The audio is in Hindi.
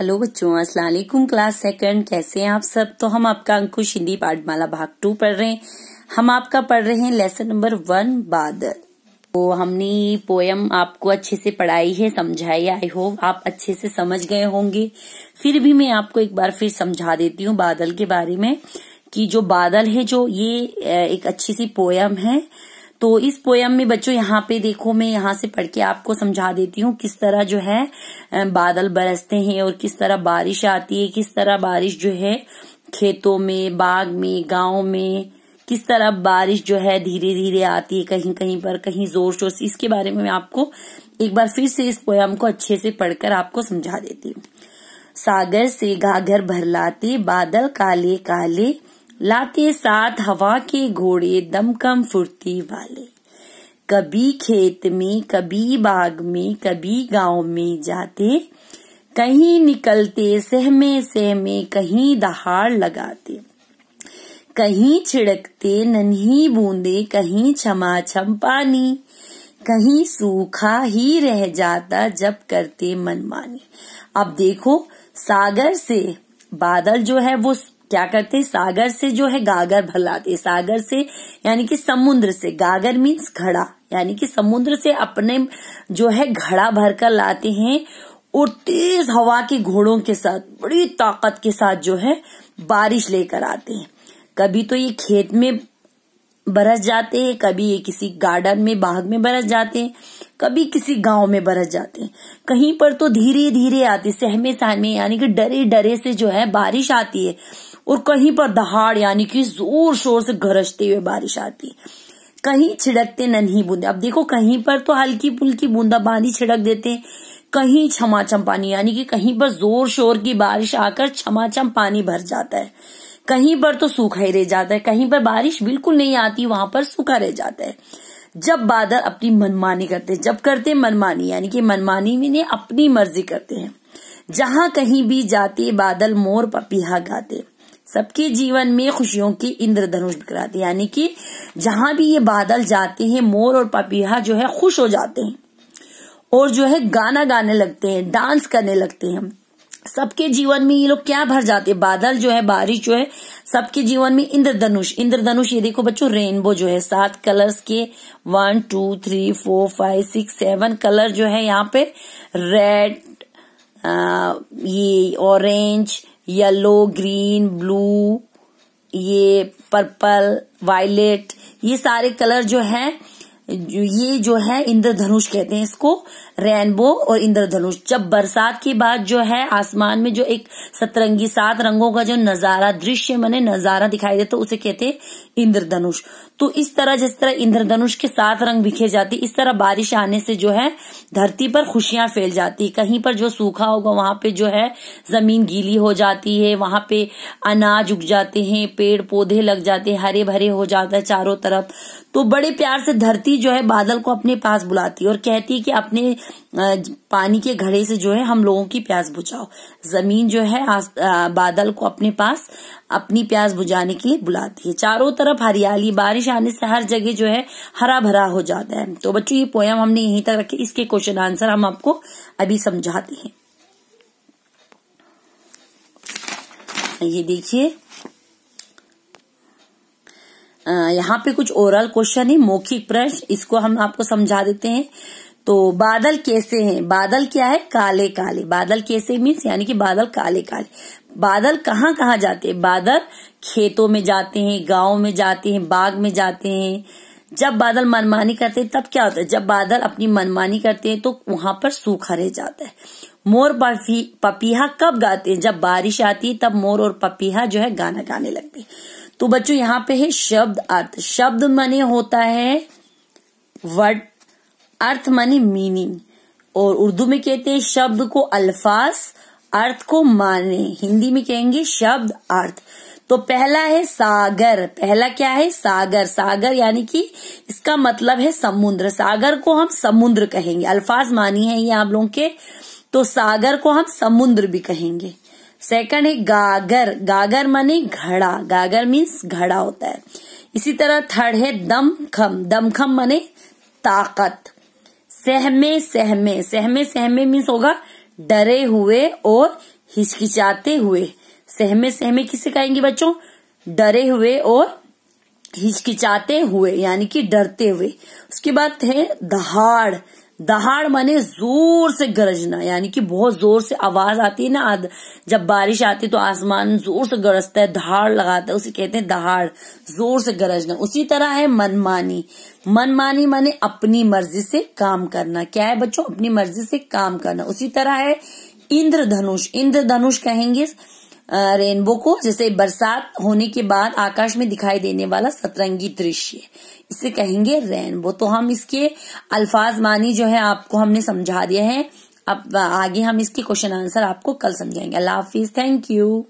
हेलो बच्चों अस्सलाम वालेकुम क्लास सेकंड कैसे हैं आप सब तो हम आपका अंकुश हिंदी पाठमाला भाग टू पढ़ रहे हैं हम आपका पढ़ रहे हैं लेसन नंबर वन बादल तो हमने पोयम आपको अच्छे से पढ़ाई है समझाई आई होप आप अच्छे से समझ गए होंगे फिर भी मैं आपको एक बार फिर समझा देती हूँ बादल के बारे में कि जो बादल है जो ये एक अच्छी सी पोयम है तो इस पोयम में बच्चों यहाँ पे देखो मैं यहाँ से पढ़ के आपको समझा देती हूँ किस तरह जो है बादल बरसते हैं और किस तरह बारिश आती है किस तरह बारिश जो है खेतों में बाग में गाँव में किस तरह बारिश जो है धीरे धीरे आती है कहीं कहीं पर कहीं जोर शोर से इसके बारे में मैं आपको एक बार फिर से इस पोयम को अच्छे से पढ़कर आपको समझा देती हूँ सागर से घाघर भर लाते बादल काले काले लाते साथ हवा के घोड़े दमकम फुर्ती वाले कभी खेत में कभी बाग में कभी गांव में जाते कहीं निकलते सहमे सहमे कहीं दहाड़ लगाते कहीं छिड़कते नन्ही बूंदे कहीं छमा छम पानी कहीं सूखा ही रह जाता जब करते मनमानी अब देखो सागर से बादल जो है वो क्या करते सागर से जो है गागर भरलाते सागर से यानी कि समुद्र से गागर मीन्स घड़ा यानी कि समुद्र से अपने जो है घड़ा भरकर लाते हैं और तेज हवा के घोड़ों के साथ बड़ी ताकत के साथ जो है बारिश लेकर आते हैं कभी तो ये खेत में बरस जाते हैं कभी ये किसी गार्डन में बाग में बरस जाते हैं कभी किसी गांव में बरस जाते हैं कहीं पर तो धीरे धीरे आते सहमे सहमे यानी कि डरे डरे से जो है बारिश आती है और कहीं पर दहाड़ यानी कि जोर शोर से गरजते हुए बारिश आती कहीं छिड़कते नन्ही बूंदे अब देखो कहीं पर तो हल्की फुल्की बूंदा बांदी छिड़क देते हैं कहीं छमाचम पानी यानी कि कहीं पर जोर शोर की बारिश आकर छमाचम पानी भर जाता है कहीं पर तो सूखा ही रह जाता है कहीं पर बारिश बिल्कुल नहीं आती वहां पर सूखा रह जाता है जब बादल अपनी मनमानी करते हैं जब करते हैं मनमानी यानी कि मनमानी में अपनी मर्जी करते हैं जहां कहीं भी जाते बादल मोर पपीहा गाते सबके जीवन में खुशियों की इंद्रधनुष बिखराते यानी कि जहां भी ये बादल जाते हैं मोर और पपीहा जो है खुश हो जाते हैं और जो है गाना गाने लगते हैं डांस करने लगते हैं सबके जीवन में ये लोग क्या भर जाते हैं बादल जो है बारिश जो है सबके जीवन में इंद्रधनुष इंद्रधनुष ये देखो बच्चों रेनबो जो है सात कलर्स के one two three four five six seven colour जो है यहाँ पे रेड ये ऑरेंज येलो ग्रीन ब्लू ये पर्पल वायलेट ये सारे कलर जो हैं ये जो है इंद्रधनुष कहते हैं इसको रेनबो और इंद्रधनुष जब बरसात के बाद जो है आसमान में जो एक सतरंगी सात रंगों का जो नजारा दृश्य मैंने नजारा दिखाई देता तो उसे कहते हैं इंद्रधनुष तो इस तरह जिस तरह इंद्रधनुष के सात रंग बिखे जाते इस तरह बारिश आने से जो है धरती पर खुशियां फैल जाती कहीं पर जो सूखा होगा वहां पे जो है जमीन गीली हो जाती है वहां पे अनाज उग जाते हैं पेड़ पौधे लग जाते हैं हरे भरे हो जाता है चारों तरफ तो बड़े प्यार से धरती जो है बादल को अपने पास बुलाती है और कहती है कि अपने पानी के घड़े से जो है हम लोगों की प्यास बुझाओ जमीन जो है आ, बादल को अपने पास अपनी प्यास बुझाने के लिए बुलाती है चारों तरफ हरियाली बारिश आने से हर जगह जो है हरा भरा हो जाता है तो बच्चों ये पोयम हमने यहीं तक रखी इसके क्वेश्चन आंसर हम आपको अभी समझाते हैं ये देखिए यहाँ पे कुछ ओरल क्वेश्चन है मौखिक प्रश्न इसको हम आपको समझा देते हैं तो बादल कैसे हैं बादल क्या है काले काले बादल कैसे मीन्स यानी कि बादल काले काले बादल कहाँ कहाँ जाते हैं बादल खेतों में जाते हैं गांव में जाते हैं बाग में जाते हैं जब बादल मनमानी करते हैं तब क्या होता है जब बादल अपनी मनमानी करते हैं तो वहां पर सूखा रह जाता है मोर पपीहा कब गाते हैं जब बारिश आती है तब मोर और पपीहा जो है गाना गाने लगते हैं तो बच्चों यहाँ पे है शब्द अर्थ शब्द माने होता है वर्ड अर्थ माने मीनिंग और उर्दू में कहते हैं शब्द को अल्फाज अर्थ को माने हिंदी में कहेंगे शब्द अर्थ तो पहला है सागर पहला क्या है सागर सागर यानी कि इसका मतलब है समुद्र सागर को हम समुद्र कहेंगे अल्फाज मानी है ये आप लोगों के तो सागर को हम समुद्र भी कहेंगे सेकंड है गागर गागर माने घड़ा गागर मीन्स घड़ा होता है इसी तरह थर्ड है दमखम दमखम माने ताकत सहमे सहमे सहमे सहमे मीन्स होगा डरे हुए और हिचकिचाते हुए सहमे सहमे किसे कहेंगे बच्चों डरे हुए और हिचकिचाते हुए यानी कि डरते हुए उसके बाद है दहाड़ दहाड़ माने जोर से गरजना यानी कि बहुत जोर से आवाज आती है ना जब बारिश आती है तो आसमान जोर से गरजता है दहाड़ लगाता है उसे कहते हैं दहाड़ जोर से गरजना उसी तरह है मनमानी मनमानी माने अपनी मर्जी से काम करना क्या है बच्चों अपनी मर्जी से काम करना उसी तरह है इंद्रधनुष इंद्रधनुष कहेंगे रेनबो को जैसे बरसात होने के बाद आकाश में दिखाई देने वाला सतरंगी दृश्य इसे कहेंगे रेनबो तो हम इसके अल्फाज मानी जो है आपको हमने समझा दिया है अब आगे हम इसके क्वेश्चन आंसर आपको कल समझाएंगे अल्लाह हाफिज थैंक यू